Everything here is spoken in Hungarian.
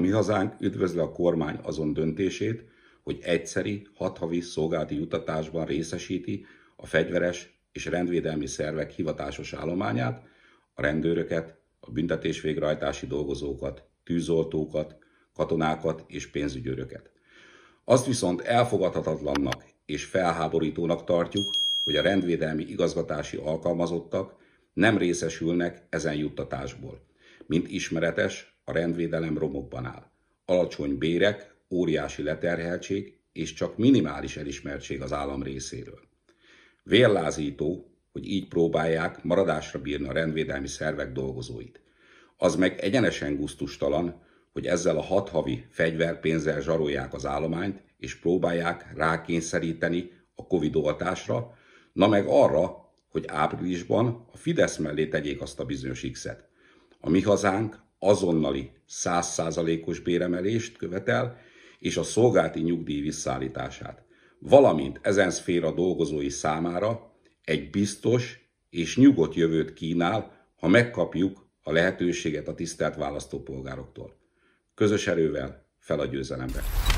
mi hazánk üdvözle a kormány azon döntését, hogy egyszeri, hathavi szolgálati jutatásban részesíti a fegyveres és rendvédelmi szervek hivatásos állományát, a rendőröket, a büntetésvégrajtási dolgozókat, tűzoltókat, katonákat és pénzügyőröket. Azt viszont elfogadhatatlannak és felháborítónak tartjuk, hogy a rendvédelmi igazgatási alkalmazottak nem részesülnek ezen juttatásból. Mint ismeretes, a rendvédelem romokban áll. Alacsony bérek, óriási leterheltség és csak minimális elismertség az állam részéről. Vérlázító, hogy így próbálják maradásra bírni a rendvédelmi szervek dolgozóit. Az meg egyenesen guztustalan, hogy ezzel a hat havi fegyverpénzzel zsarolják az állományt, és próbálják rákényszeríteni a Covid oltásra, na meg arra, hogy áprilisban a Fidesz mellé tegyék azt a bizonyos X-et. A mi hazánk azonnali 100%-os béremelést követel, és a szolgálti nyugdíj visszaállítását, valamint ezen szféra dolgozói számára egy biztos és nyugodt jövőt kínál, ha megkapjuk a lehetőséget a tisztelt választópolgároktól. Közös erővel fel a győzelembe!